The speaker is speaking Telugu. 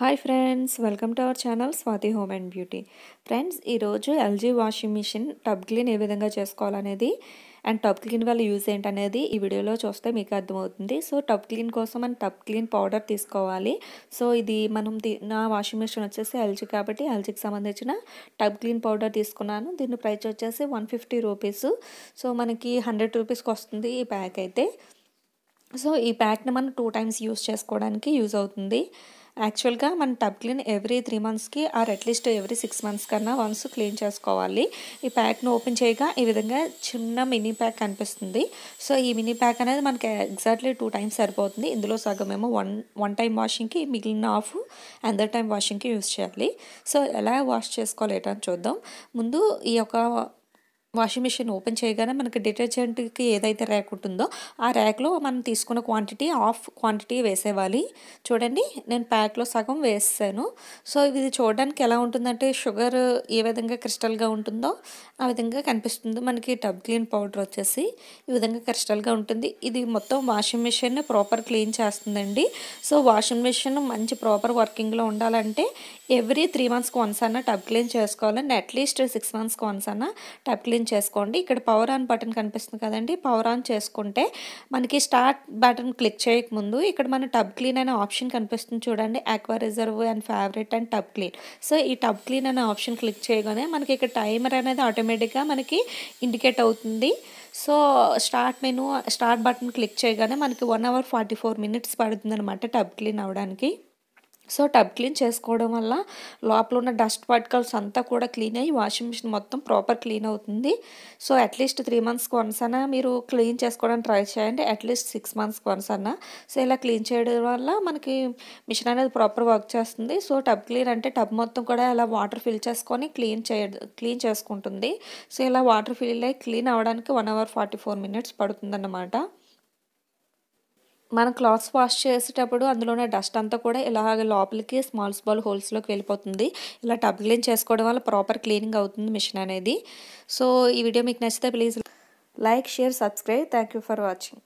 hi friends welcome to our channel Swathi home and beauty friends ఈరోజు LG washing machine tub clean ఏ విధంగా చేసుకోవాలనేది అండ్ టబ్ క్లీన్ వల్ల యూజ్ ఏంటనేది ఈ వీడియోలో చూస్తే మీకు అర్థమవుతుంది సో టబ్ క్లీన్ కోసం మనం టబ్ క్లీన్ పౌడర్ తీసుకోవాలి సో ఇది మనం నా వాషింగ్ మిషన్ వచ్చేసి ఎల్జీ కాబట్టి ఎల్జీకి సంబంధించిన టబ్ క్లీన్ పౌడర్ తీసుకున్నాను దీని ప్రైస్ వచ్చేసి వన్ ఫిఫ్టీ రూపీస్ సో మనకి హండ్రెడ్ రూపీస్కి వస్తుంది ఈ ప్యాక్ అయితే సో ఈ ప్యాక్ని మనం టూ టైమ్స్ యూజ్ చేసుకోవడానికి యూజ్ అవుతుంది యాక్చువల్గా మన టబ్ క్లీన్ ఎవ్రీ త్రీ మంత్స్కి or at least every six months కన్నా వన్స్ క్లీన్ చేసుకోవాలి ఈ ప్యాక్ను ఓపెన్ చేయగా ఈ విధంగా చిన్న మినీ ప్యాక్ కనిపిస్తుంది సో ఈ మినీ ప్యాక్ అనేది మనకి ఎగ్జాక్ట్లీ టూ టైమ్స్ సరిపోతుంది ఇందులో సగం ఏమో వన్ వన్ టైం వాషింగ్కి మిగిలిన హాఫ్ అందర్ టైం వాషింగ్కి యూస్ చేయాలి సో ఎలా వాష్ చేసుకోవాలి ఏంటని చూద్దాం ముందు ఈ యొక్క వాషింగ్ మిషన్ ఓపెన్ చేయగానే మనకి డిటర్జెంట్కి ఏదైతే ర్యాక్ ఉంటుందో ఆ ర్యాక్లో మనం తీసుకున్న క్వాంటిటీ ఆఫ్ క్వాంటిటీ వేసేవాలి చూడండి నేను ప్యాక్లో సగం వేసాను సో ఇది చూడడానికి ఎలా ఉంటుందంటే షుగర్ ఏ విధంగా క్రిస్టల్గా ఉంటుందో ఆ విధంగా కనిపిస్తుంది మనకి టబ్ క్లీన్ పౌడర్ వచ్చేసి ఈ విధంగా క్రిస్టల్గా ఉంటుంది ఇది మొత్తం వాషింగ్ మిషన్ ప్రాపర్ క్లీన్ చేస్తుందండి సో వాషింగ్ మిషన్ మంచి ప్రాపర్ వర్కింగ్లో ఉండాలంటే ఎవ్రీ త్రీ మంత్స్కి వన్స్ అన్న టబ్ క్లీన్ చేసుకోవాలండి అట్లీస్ట్ సిక్స్ మంత్స్కి వన్స్ అన్న టబ్ క్లీన్ ఓపెన్ చేసుకోండి ఇక్కడ పవర్ ఆన్ బటన్ కనిపిస్తుంది కదండి పవర్ ఆన్ చేసుకుంటే మనకి స్టార్ట్ బటన్ క్లిక్ చేయకముందు ఇక్కడ మన టబ్ క్లీన్ అనే ఆప్షన్ కనిపిస్తుంది చూడండి aqua reserve and favourite and tub clean so ఈ టబ్ క్లీన్ అనే ఆప్షన్ క్లిక్ చేయగానే మనకి ఇక్కడ టైమర్ అనేది ఆటోమేటిక్గా మనకి ఇండికేట్ అవుతుంది so start menu start button click చేయగానే మనకి one hour forty four minutes అనమాట టబ్ క్లీన్ అవడానికి సో టబ్ క్లీన్ చేసుకోవడం వల్ల లోపల ఉన్న డస్ట్ పార్టికల్స్ అంతా కూడా క్లీన్ అయ్యి వాషింగ్ మిషన్ మొత్తం ప్రాపర్ క్లీన్ అవుతుంది సో అట్లీస్ట్ త్రీ మంత్స్కి వన్స్ అన్నా మీరు క్లీన్ చేసుకోవడానికి ట్రై చేయండి అట్లీస్ట్ సిక్స్ మంత్స్కి వన్స్ అన్నా సో ఇలా క్లీన్ చేయడం వల్ల మనకి మిషన్ అనేది ప్రాపర్ వర్క్ చేస్తుంది సో టబ్ క్లీన్ అంటే టబ్ మొత్తం కూడా ఇలా వాటర్ ఫిల్ చేసుకొని క్లీన్ చేయ క్లీన్ చేసుకుంటుంది సో ఇలా వాటర్ ఫిల్ అయ్యి క్లీన్ అవ్వడానికి one hour forty four minutes పడుతుందన్నమాట మనం క్లాత్స్ వాష్ చేసేటప్పుడు అందులోనే డస్ట్ అంతా కూడా ఇలాగ లోపలికి స్మాల్ స్మాల్ హోల్స్లోకి వెళ్ళిపోతుంది ఇలా టబ్ క్లీన్ చేసుకోవడం వల్ల ప్రాపర్ క్లీనింగ్ అవుతుంది మిషన్ అనేది సో ఈ వీడియో మీకు నచ్చితే please like share subscribe thank for watching